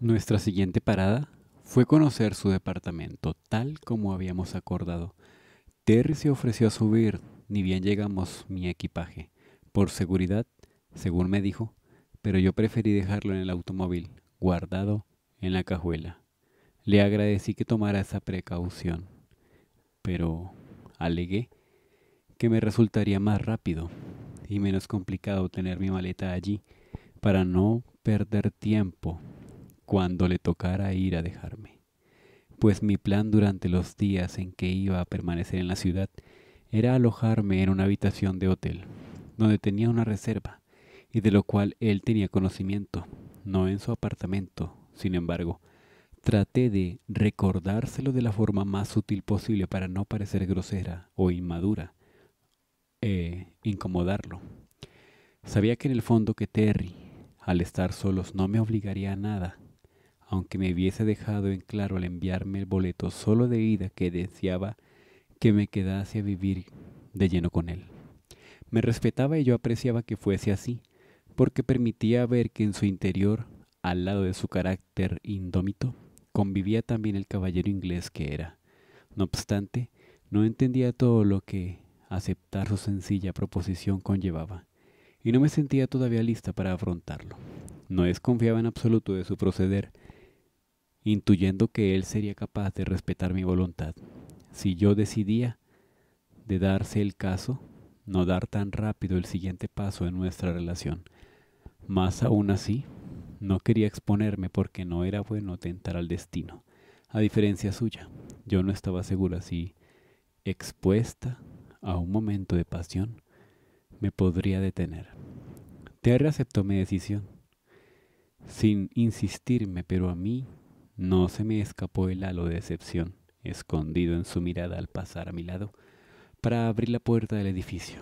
Nuestra siguiente parada fue conocer su departamento, tal como habíamos acordado. Terry se ofreció a subir, ni bien llegamos mi equipaje, por seguridad, según me dijo, pero yo preferí dejarlo en el automóvil, guardado en la cajuela. Le agradecí que tomara esa precaución, pero alegué que me resultaría más rápido y menos complicado tener mi maleta allí para no perder tiempo cuando le tocara ir a dejarme, pues mi plan durante los días en que iba a permanecer en la ciudad era alojarme en una habitación de hotel, donde tenía una reserva, y de lo cual él tenía conocimiento, no en su apartamento, sin embargo, Traté de recordárselo de la forma más sutil posible para no parecer grosera o inmadura, e incomodarlo. Sabía que en el fondo que Terry, al estar solos, no me obligaría a nada, aunque me hubiese dejado en claro al enviarme el boleto solo de ida que deseaba que me quedase a vivir de lleno con él. Me respetaba y yo apreciaba que fuese así, porque permitía ver que en su interior, al lado de su carácter indómito, convivía también el caballero inglés que era. No obstante, no entendía todo lo que aceptar su sencilla proposición conllevaba, y no me sentía todavía lista para afrontarlo. No desconfiaba en absoluto de su proceder, intuyendo que él sería capaz de respetar mi voluntad. Si yo decidía, de darse el caso, no dar tan rápido el siguiente paso en nuestra relación. Más aún así, no quería exponerme porque no era bueno tentar al destino. A diferencia suya, yo no estaba segura si, expuesta a un momento de pasión, me podría detener. Terry aceptó mi decisión, sin insistirme, pero a mí no se me escapó el halo de decepción, escondido en su mirada al pasar a mi lado, para abrir la puerta del edificio.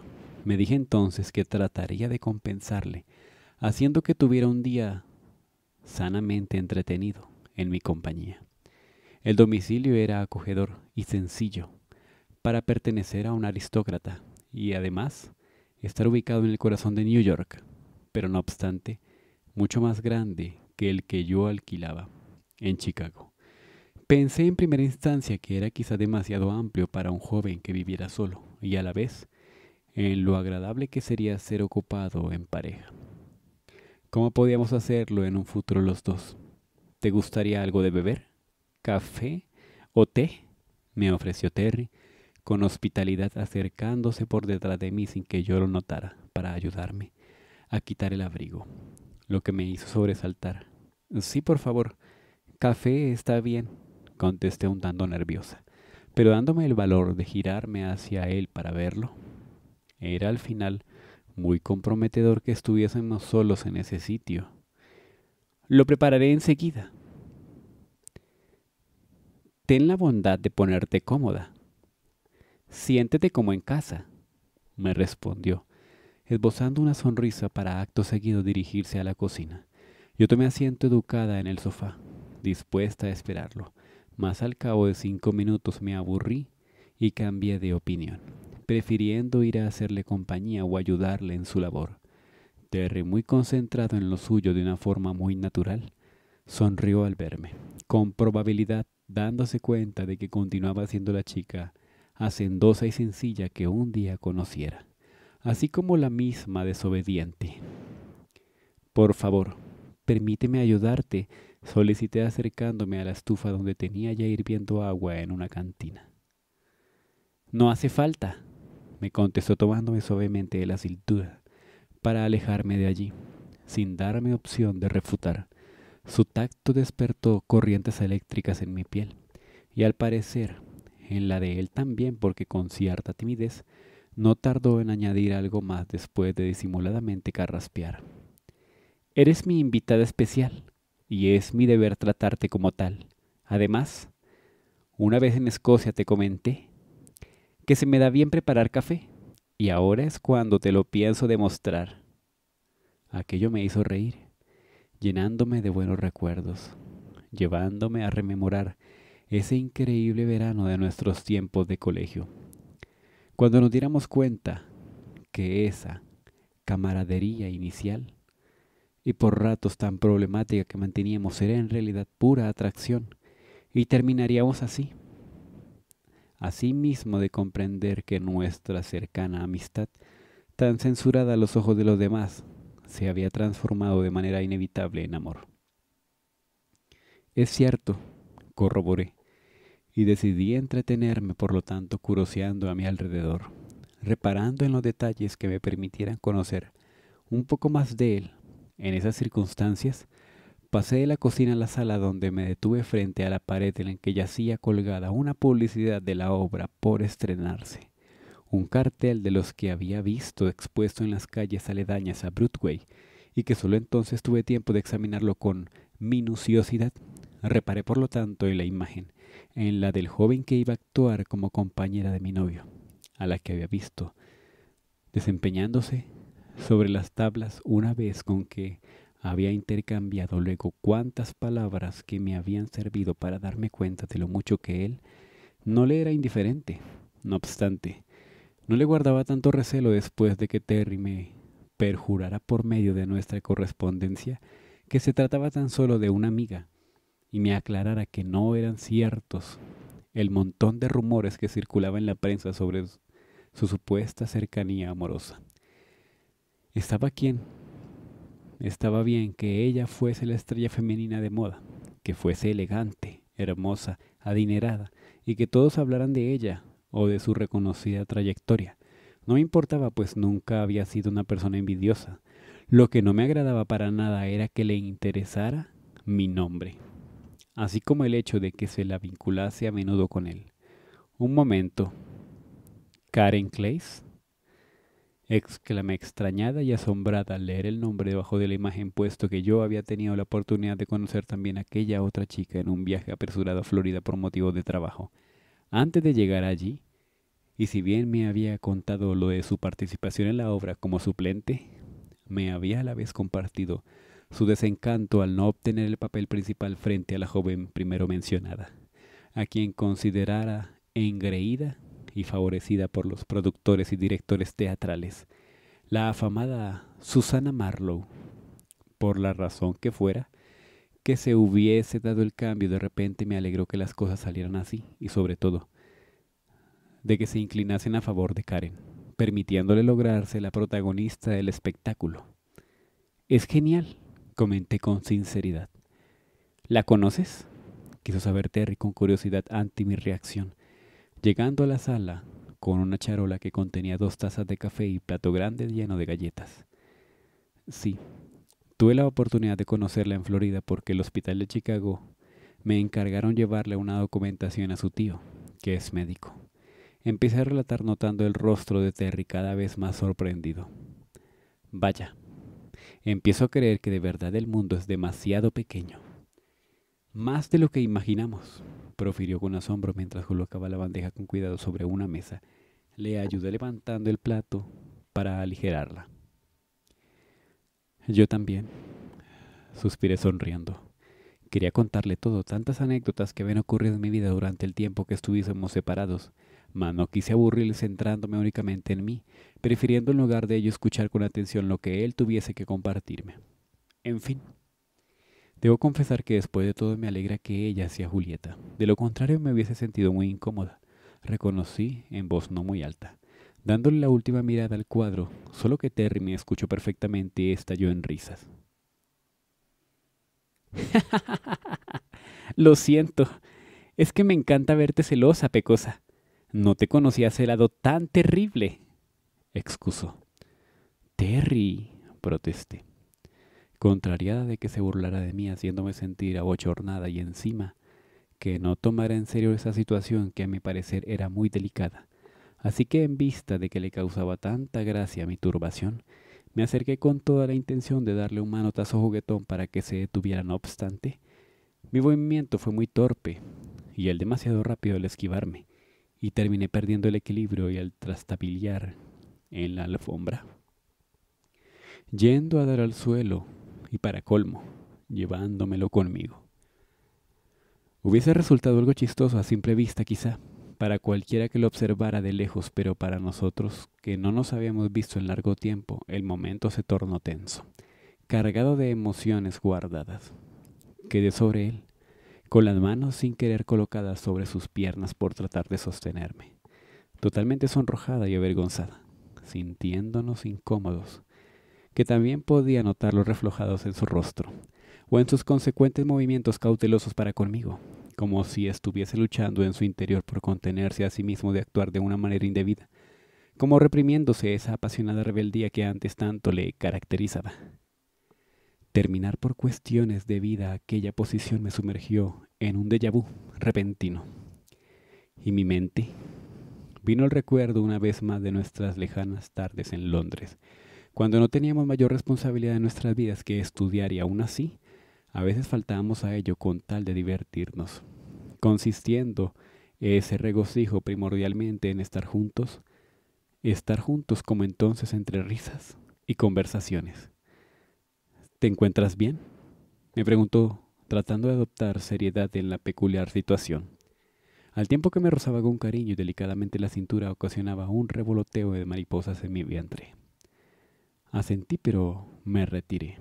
Me dije entonces que trataría de compensarle, haciendo que tuviera un día sanamente entretenido en mi compañía. El domicilio era acogedor y sencillo para pertenecer a un aristócrata y además estar ubicado en el corazón de New York, pero no obstante, mucho más grande que el que yo alquilaba en Chicago. Pensé en primera instancia que era quizá demasiado amplio para un joven que viviera solo, y a la vez en lo agradable que sería ser ocupado en pareja. ¿Cómo podíamos hacerlo en un futuro los dos? ¿Te gustaría algo de beber? ¿Café o té? me ofreció Terry, con hospitalidad acercándose por detrás de mí sin que yo lo notara, para ayudarme a quitar el abrigo, lo que me hizo sobresaltar. Sí, por favor, Café está bien, contesté un tanto nerviosa, pero dándome el valor de girarme hacia él para verlo. Era al final muy comprometedor que estuviésemos solos en ese sitio. Lo prepararé enseguida. Ten la bondad de ponerte cómoda. Siéntete como en casa, me respondió, esbozando una sonrisa para acto seguido dirigirse a la cocina. Yo tomé asiento educada en el sofá dispuesta a esperarlo, mas al cabo de cinco minutos me aburrí y cambié de opinión, prefiriendo ir a hacerle compañía o ayudarle en su labor. Terry, muy concentrado en lo suyo de una forma muy natural, sonrió al verme, con probabilidad dándose cuenta de que continuaba siendo la chica hacendosa y sencilla que un día conociera, así como la misma desobediente. Por favor, permíteme ayudarte, Solicité acercándome a la estufa donde tenía ya hirviendo agua en una cantina. No hace falta, me contestó tomándome suavemente de la cintura para alejarme de allí, sin darme opción de refutar. Su tacto despertó corrientes eléctricas en mi piel, y al parecer en la de él también, porque con cierta timidez no tardó en añadir algo más después de disimuladamente carraspear. Eres mi invitada especial, y es mi deber tratarte como tal. Además, una vez en Escocia te comenté que se me da bien preparar café y ahora es cuando te lo pienso demostrar. Aquello me hizo reír, llenándome de buenos recuerdos, llevándome a rememorar ese increíble verano de nuestros tiempos de colegio. Cuando nos diéramos cuenta que esa camaradería inicial y por ratos tan problemática que manteníamos era en realidad pura atracción, y terminaríamos así. Asimismo de comprender que nuestra cercana amistad, tan censurada a los ojos de los demás, se había transformado de manera inevitable en amor. Es cierto, corroboré, y decidí entretenerme, por lo tanto, curoseando a mi alrededor, reparando en los detalles que me permitieran conocer un poco más de él en esas circunstancias, pasé de la cocina a la sala donde me detuve frente a la pared en la que yacía colgada una publicidad de la obra por estrenarse, un cartel de los que había visto expuesto en las calles aledañas a Broadway y que solo entonces tuve tiempo de examinarlo con minuciosidad. Reparé por lo tanto en la imagen, en la del joven que iba a actuar como compañera de mi novio, a la que había visto desempeñándose sobre las tablas una vez con que había intercambiado luego cuantas palabras que me habían servido para darme cuenta de lo mucho que él no le era indiferente. No obstante, no le guardaba tanto recelo después de que Terry me perjurara por medio de nuestra correspondencia que se trataba tan solo de una amiga y me aclarara que no eran ciertos el montón de rumores que circulaba en la prensa sobre su supuesta cercanía amorosa. ¿Estaba quién? Estaba bien que ella fuese la estrella femenina de moda, que fuese elegante, hermosa, adinerada, y que todos hablaran de ella o de su reconocida trayectoria. No me importaba, pues nunca había sido una persona envidiosa. Lo que no me agradaba para nada era que le interesara mi nombre, así como el hecho de que se la vinculase a menudo con él. Un momento. Karen Clays. Exclamé extrañada y asombrada al leer el nombre debajo de la imagen, puesto que yo había tenido la oportunidad de conocer también aquella otra chica en un viaje apresurado a Florida por motivo de trabajo. Antes de llegar allí, y si bien me había contado lo de su participación en la obra como suplente, me había a la vez compartido su desencanto al no obtener el papel principal frente a la joven primero mencionada, a quien considerara engreída y favorecida por los productores y directores teatrales, la afamada Susana Marlowe, por la razón que fuera, que se hubiese dado el cambio, de repente me alegró que las cosas salieran así y sobre todo de que se inclinasen a favor de Karen, permitiéndole lograrse la protagonista del espectáculo. Es genial, comenté con sinceridad. ¿La conoces? Quiso saber Terry con curiosidad ante mi reacción. Llegando a la sala, con una charola que contenía dos tazas de café y plato grande lleno de galletas. Sí, tuve la oportunidad de conocerla en Florida porque el hospital de Chicago me encargaron llevarle una documentación a su tío, que es médico. Empecé a relatar notando el rostro de Terry cada vez más sorprendido. Vaya, empiezo a creer que de verdad el mundo es demasiado pequeño. Más de lo que imaginamos profirió con asombro mientras colocaba la bandeja con cuidado sobre una mesa. Le ayudé levantando el plato para aligerarla. Yo también, suspiré sonriendo. Quería contarle todo, tantas anécdotas que habían ocurrido en mi vida durante el tiempo que estuviésemos separados, mas no quise aburrirle centrándome únicamente en mí, prefiriendo en lugar de ello escuchar con atención lo que él tuviese que compartirme. En fin, Debo confesar que después de todo me alegra que ella sea Julieta. De lo contrario me hubiese sentido muy incómoda. Reconocí en voz no muy alta. Dándole la última mirada al cuadro, solo que Terry me escuchó perfectamente y estalló en risas. Lo siento. Es que me encanta verte celosa, pecosa. No te conocía ese lado tan terrible. Excuso. Terry, protesté contrariada de que se burlara de mí haciéndome sentir abochornada y encima que no tomara en serio esa situación que a mi parecer era muy delicada. Así que en vista de que le causaba tanta gracia mi turbación, me acerqué con toda la intención de darle un manotazo juguetón para que se detuviera. No obstante, mi movimiento fue muy torpe y el demasiado rápido al esquivarme, y terminé perdiendo el equilibrio y al trastabillar en la alfombra. Yendo a dar al suelo, y para colmo, llevándomelo conmigo. Hubiese resultado algo chistoso a simple vista quizá, para cualquiera que lo observara de lejos, pero para nosotros, que no nos habíamos visto en largo tiempo, el momento se tornó tenso, cargado de emociones guardadas. Quedé sobre él, con las manos sin querer colocadas sobre sus piernas por tratar de sostenerme, totalmente sonrojada y avergonzada, sintiéndonos incómodos, que también podía notar los reflejados en su rostro, o en sus consecuentes movimientos cautelosos para conmigo, como si estuviese luchando en su interior por contenerse a sí mismo de actuar de una manera indebida, como reprimiéndose esa apasionada rebeldía que antes tanto le caracterizaba. Terminar por cuestiones de vida aquella posición me sumergió en un déjà vu repentino. Y mi mente vino el recuerdo una vez más de nuestras lejanas tardes en Londres, cuando no teníamos mayor responsabilidad en nuestras vidas que estudiar y aún así, a veces faltábamos a ello con tal de divertirnos, consistiendo ese regocijo primordialmente en estar juntos, estar juntos como entonces entre risas y conversaciones. ¿Te encuentras bien? Me preguntó, tratando de adoptar seriedad en la peculiar situación. Al tiempo que me rozaba con cariño y delicadamente la cintura ocasionaba un revoloteo de mariposas en mi vientre. Asentí, pero me retiré.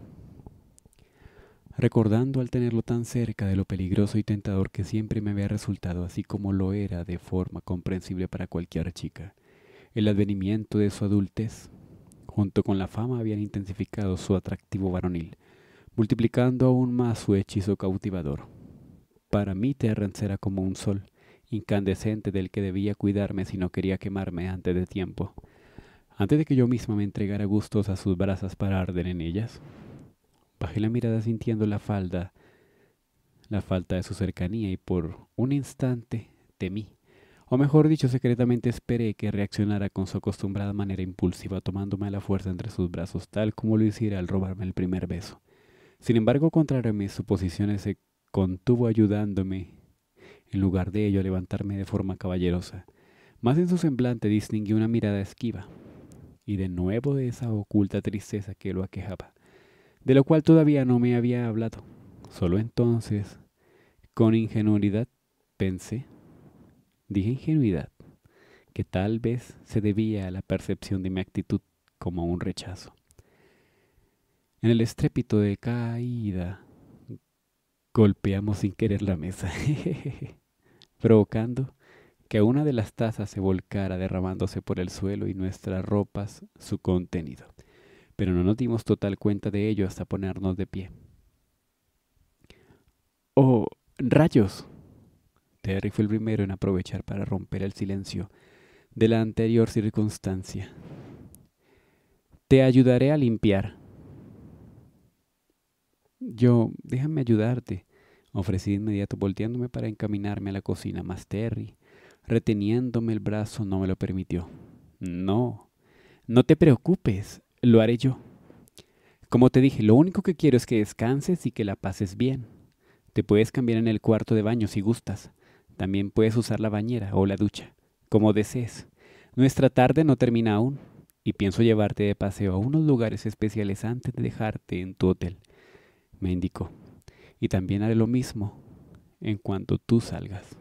Recordando al tenerlo tan cerca de lo peligroso y tentador que siempre me había resultado, así como lo era de forma comprensible para cualquier chica, el advenimiento de su adultez, junto con la fama, habían intensificado su atractivo varonil, multiplicando aún más su hechizo cautivador. Para mí Terrence era como un sol, incandescente del que debía cuidarme si no quería quemarme antes de tiempo antes de que yo misma me entregara gustos a sus brasas para arder en ellas. Bajé la mirada sintiendo la falda, la falta de su cercanía y por un instante temí, o mejor dicho, secretamente esperé que reaccionara con su acostumbrada manera impulsiva tomándome a la fuerza entre sus brazos tal como lo hiciera al robarme el primer beso. Sin embargo, contrario a mis suposiciones, se contuvo ayudándome en lugar de ello a levantarme de forma caballerosa. Más en su semblante distinguí una mirada esquiva, y de nuevo de esa oculta tristeza que lo aquejaba, de lo cual todavía no me había hablado. Solo entonces, con ingenuidad, pensé, dije ingenuidad, que tal vez se debía a la percepción de mi actitud como un rechazo. En el estrépito de caída, golpeamos sin querer la mesa, provocando que una de las tazas se volcara derramándose por el suelo y nuestras ropas su contenido, pero no nos dimos total cuenta de ello hasta ponernos de pie. ¡Oh, rayos! Terry fue el primero en aprovechar para romper el silencio de la anterior circunstancia. Te ayudaré a limpiar. Yo, déjame ayudarte, ofrecí de inmediato volteándome para encaminarme a la cocina, más Terry reteniéndome el brazo, no me lo permitió. No, no te preocupes, lo haré yo. Como te dije, lo único que quiero es que descanses y que la pases bien. Te puedes cambiar en el cuarto de baño si gustas. También puedes usar la bañera o la ducha, como desees. Nuestra tarde no termina aún y pienso llevarte de paseo a unos lugares especiales antes de dejarte en tu hotel, me indicó. Y también haré lo mismo en cuanto tú salgas.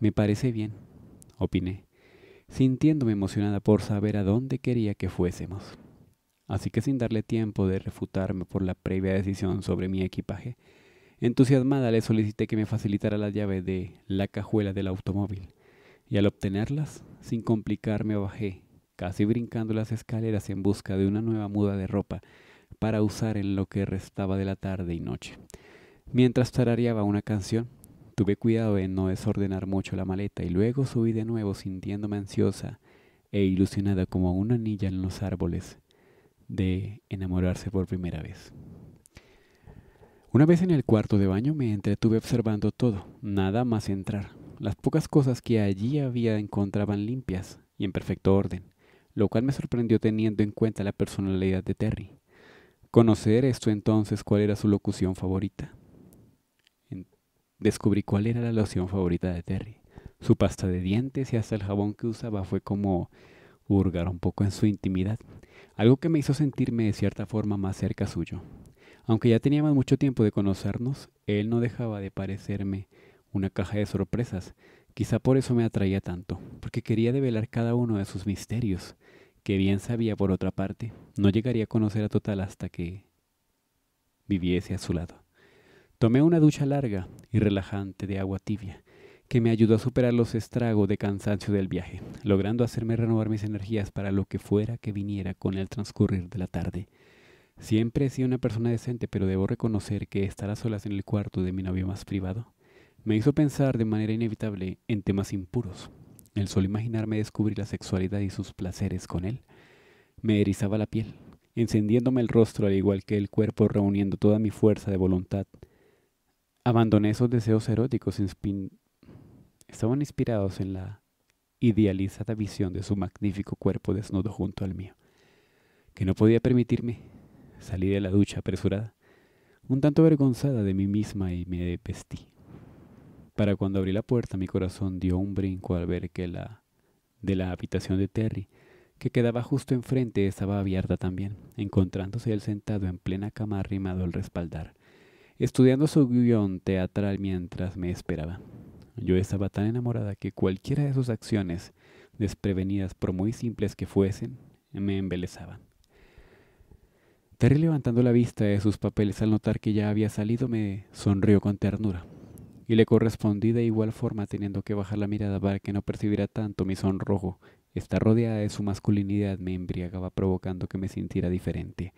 Me parece bien, opiné, sintiéndome emocionada por saber a dónde quería que fuésemos. Así que sin darle tiempo de refutarme por la previa decisión sobre mi equipaje, entusiasmada le solicité que me facilitara la llave de la cajuela del automóvil, y al obtenerlas, sin complicarme bajé, casi brincando las escaleras en busca de una nueva muda de ropa para usar en lo que restaba de la tarde y noche, mientras tarareaba una canción Tuve cuidado de no desordenar mucho la maleta y luego subí de nuevo sintiéndome ansiosa e ilusionada como una anilla en los árboles de enamorarse por primera vez. Una vez en el cuarto de baño me entretuve observando todo, nada más entrar. Las pocas cosas que allí había encontraban limpias y en perfecto orden, lo cual me sorprendió teniendo en cuenta la personalidad de Terry. Conocer esto entonces cuál era su locución favorita. Descubrí cuál era la loción favorita de Terry. Su pasta de dientes y hasta el jabón que usaba fue como hurgar un poco en su intimidad, algo que me hizo sentirme de cierta forma más cerca suyo. Aunque ya teníamos mucho tiempo de conocernos, él no dejaba de parecerme una caja de sorpresas. Quizá por eso me atraía tanto, porque quería develar cada uno de sus misterios, que bien sabía por otra parte, no llegaría a conocer a Total hasta que viviese a su lado. Tomé una ducha larga y relajante de agua tibia, que me ayudó a superar los estragos de cansancio del viaje, logrando hacerme renovar mis energías para lo que fuera que viniera con el transcurrir de la tarde. Siempre he sido una persona decente, pero debo reconocer que estar a solas en el cuarto de mi novio más privado me hizo pensar de manera inevitable en temas impuros. El solo imaginarme descubrir la sexualidad y sus placeres con él me erizaba la piel, encendiéndome el rostro al igual que el cuerpo, reuniendo toda mi fuerza de voluntad Abandoné esos deseos eróticos estaban inspirados en la idealizada visión de su magnífico cuerpo desnudo junto al mío, que no podía permitirme. salir de la ducha apresurada, un tanto avergonzada de mí misma y me vestí. Para cuando abrí la puerta mi corazón dio un brinco al ver que la de la habitación de Terry, que quedaba justo enfrente, estaba abierta también, encontrándose él sentado en plena cama arrimado al respaldar, estudiando su guión teatral mientras me esperaba. Yo estaba tan enamorada que cualquiera de sus acciones, desprevenidas por muy simples que fuesen, me embelesaban. Terry levantando la vista de sus papeles al notar que ya había salido me sonrió con ternura y le correspondí de igual forma teniendo que bajar la mirada para que no percibiera tanto mi sonrojo. Esta rodeada de su masculinidad me embriagaba provocando que me sintiera diferente,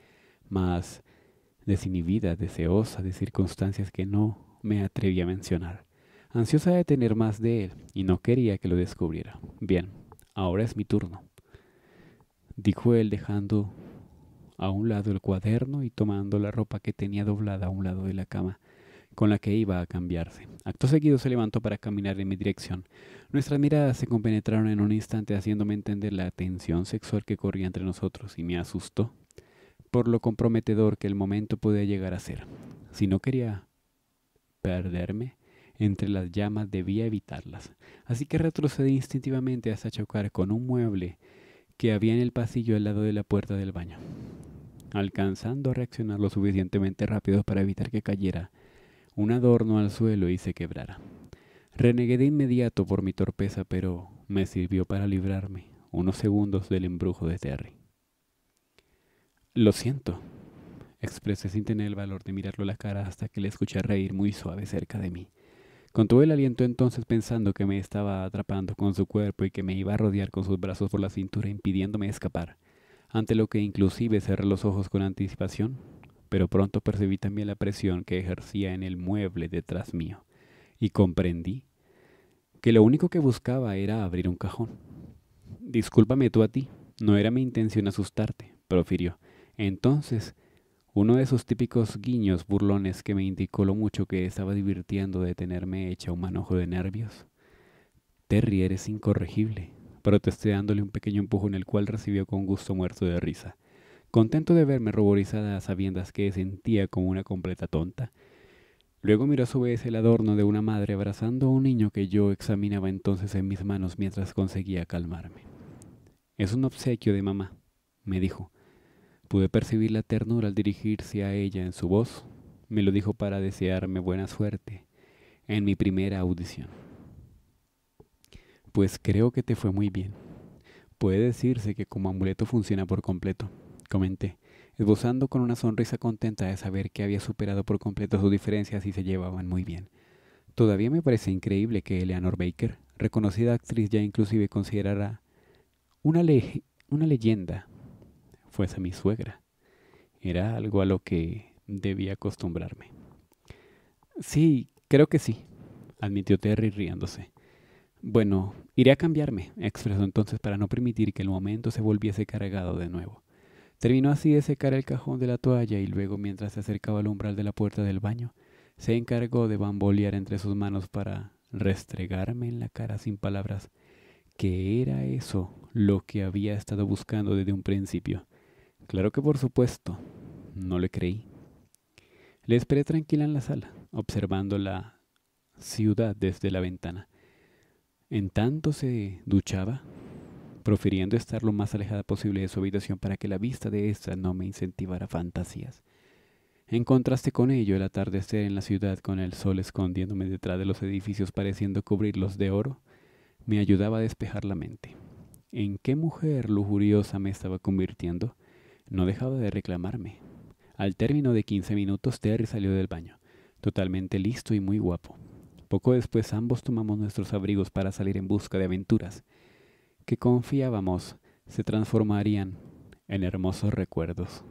Mas desinhibida, deseosa de circunstancias que no me atreví a mencionar, ansiosa de tener más de él y no quería que lo descubriera. Bien, ahora es mi turno, dijo él dejando a un lado el cuaderno y tomando la ropa que tenía doblada a un lado de la cama con la que iba a cambiarse. Acto seguido se levantó para caminar en mi dirección. Nuestras miradas se compenetraron en un instante haciéndome entender la tensión sexual que corría entre nosotros y me asustó por lo comprometedor que el momento podía llegar a ser. Si no quería perderme entre las llamas, debía evitarlas. Así que retrocedí instintivamente hasta chocar con un mueble que había en el pasillo al lado de la puerta del baño, alcanzando a reaccionar lo suficientemente rápido para evitar que cayera un adorno al suelo y se quebrara. Renegué de inmediato por mi torpeza, pero me sirvió para librarme unos segundos del embrujo de Terry. Lo siento, expresé sin tener el valor de mirarlo a la cara hasta que le escuché reír muy suave cerca de mí. Contuve el aliento entonces pensando que me estaba atrapando con su cuerpo y que me iba a rodear con sus brazos por la cintura impidiéndome escapar, ante lo que inclusive cerré los ojos con anticipación, pero pronto percibí también la presión que ejercía en el mueble detrás mío y comprendí que lo único que buscaba era abrir un cajón. Discúlpame tú a ti, no era mi intención asustarte, profirió entonces, uno de esos típicos guiños burlones que me indicó lo mucho que estaba divirtiendo de tenerme hecha un manojo de nervios. Terry, eres incorregible, protesté dándole un pequeño empujo en el cual recibió con gusto muerto de risa, contento de verme ruborizada a sabiendas que sentía como una completa tonta. Luego miró a su vez el adorno de una madre abrazando a un niño que yo examinaba entonces en mis manos mientras conseguía calmarme. Es un obsequio de mamá, me dijo, Pude percibir la ternura al dirigirse a ella en su voz. Me lo dijo para desearme buena suerte en mi primera audición. Pues creo que te fue muy bien. Puede decirse que como amuleto funciona por completo, comenté, esbozando con una sonrisa contenta de saber que había superado por completo sus diferencias y se llevaban muy bien. Todavía me parece increíble que Eleanor Baker, reconocida actriz ya inclusive considerara una, una leyenda fuese mi suegra. Era algo a lo que debía acostumbrarme. Sí, creo que sí, admitió Terry riéndose. Bueno, iré a cambiarme, expresó entonces para no permitir que el momento se volviese cargado de nuevo. Terminó así de secar el cajón de la toalla y luego, mientras se acercaba al umbral de la puerta del baño, se encargó de bambolear entre sus manos para restregarme en la cara sin palabras, que era eso lo que había estado buscando desde un principio, Claro que por supuesto, no le creí. Le esperé tranquila en la sala, observando la ciudad desde la ventana. En tanto se duchaba, profiriendo estar lo más alejada posible de su habitación para que la vista de ésta no me incentivara fantasías. En contraste con ello, el atardecer en la ciudad con el sol escondiéndome detrás de los edificios pareciendo cubrirlos de oro, me ayudaba a despejar la mente. ¿En qué mujer lujuriosa me estaba convirtiendo? No dejaba de reclamarme. Al término de 15 minutos, Terry salió del baño, totalmente listo y muy guapo. Poco después ambos tomamos nuestros abrigos para salir en busca de aventuras, que confiábamos se transformarían en hermosos recuerdos.